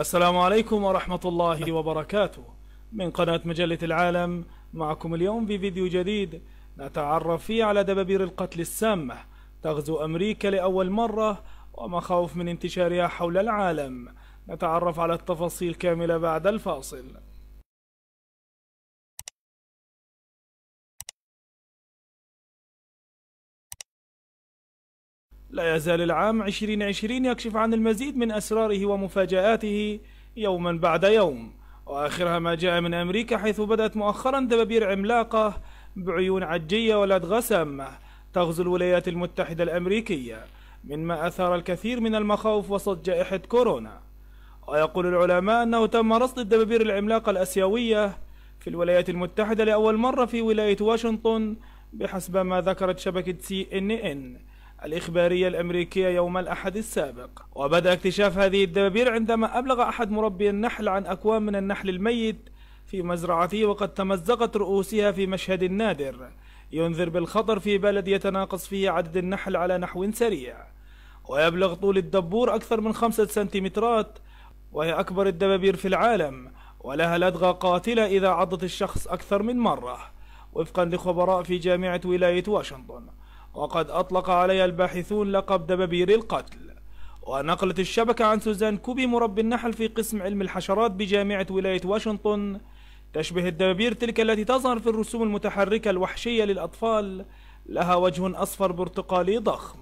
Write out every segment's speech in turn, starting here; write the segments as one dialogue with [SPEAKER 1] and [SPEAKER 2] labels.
[SPEAKER 1] السلام عليكم ورحمة الله وبركاته من قناة مجلة العالم معكم اليوم في فيديو جديد نتعرف فيه على دبابير القتل السامة تغزو أمريكا لأول مرة ومخاوف من انتشارها حول العالم نتعرف على التفاصيل كاملة بعد الفاصل لا يزال العام 2020 يكشف عن المزيد من أسراره ومفاجآته يوما بعد يوم وآخرها ما جاء من أمريكا حيث بدأت مؤخرا دبابير عملاقة بعيون عجية ولاذ غسام تغزو الولايات المتحدة الأمريكية مما أثار الكثير من المخاوف وسط جائحة كورونا ويقول العلماء أنه تم رصد الدبابير العملاقة الأسيوية في الولايات المتحدة لأول مرة في ولاية واشنطن بحسب ما ذكرت شبكة سي إن إن الإخبارية الأمريكية يوم الأحد السابق وبدأ اكتشاف هذه الدبابير عندما أبلغ أحد مربي النحل عن أكوام من النحل الميت في مزرعته وقد تمزقت رؤوسها في مشهد نادر ينذر بالخطر في بلد يتناقص فيه عدد النحل على نحو سريع ويبلغ طول الدبور أكثر من خمسة سنتيمترات وهي أكبر الدبابير في العالم ولها لدغة قاتلة إذا عضت الشخص أكثر من مرة وفقا لخبراء في جامعة ولاية واشنطن وقد أطلق علي الباحثون لقب دبابير القتل ونقلت الشبكة عن سوزان كوبي مربي النحل في قسم علم الحشرات بجامعة ولاية واشنطن تشبه الدبابير تلك التي تظهر في الرسوم المتحركة الوحشية للأطفال لها وجه أصفر برتقالي ضخم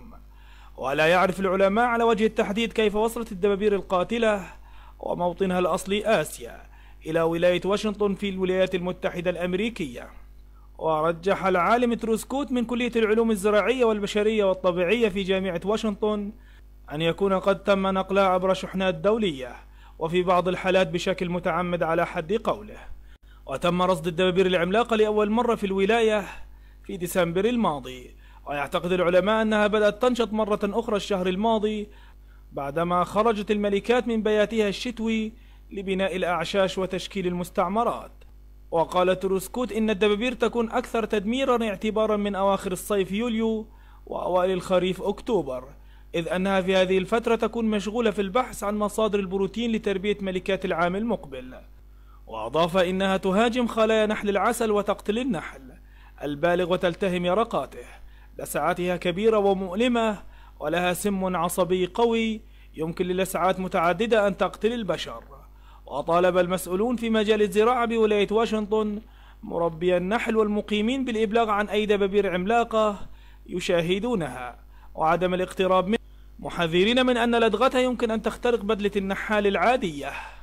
[SPEAKER 1] ولا يعرف العلماء على وجه التحديد كيف وصلت الدبابير القاتلة وموطنها الأصلي آسيا إلى ولاية واشنطن في الولايات المتحدة الأمريكية ورجح العالم تروسكوت من كلية العلوم الزراعية والبشرية والطبيعية في جامعة واشنطن أن يكون قد تم نقلها عبر شحنات دولية وفي بعض الحالات بشكل متعمد على حد قوله وتم رصد الدبابير العملاقة لأول مرة في الولاية في ديسمبر الماضي ويعتقد العلماء أنها بدأت تنشط مرة أخرى الشهر الماضي بعدما خرجت الملكات من بياتها الشتوي لبناء الأعشاش وتشكيل المستعمرات وقال تروسكوت إن الدبابير تكون أكثر تدميرا اعتبارا من أواخر الصيف يوليو وأوائل الخريف أكتوبر إذ أنها في هذه الفترة تكون مشغولة في البحث عن مصادر البروتين لتربية ملكات العام المقبل وأضاف إنها تهاجم خلايا نحل العسل وتقتل النحل البالغ وتلتهم يرقاته لسعاتها كبيرة ومؤلمة ولها سم عصبي قوي يمكن للسعات متعددة أن تقتل البشر وطالب المسؤولون في مجال الزراعة بولاية واشنطن مربي النحل والمقيمين بالإبلاغ عن أي دبابير عملاقة يشاهدونها وعدم الاقتراب منه محذرين من أن لدغتها يمكن أن تخترق بدلة النحال العادية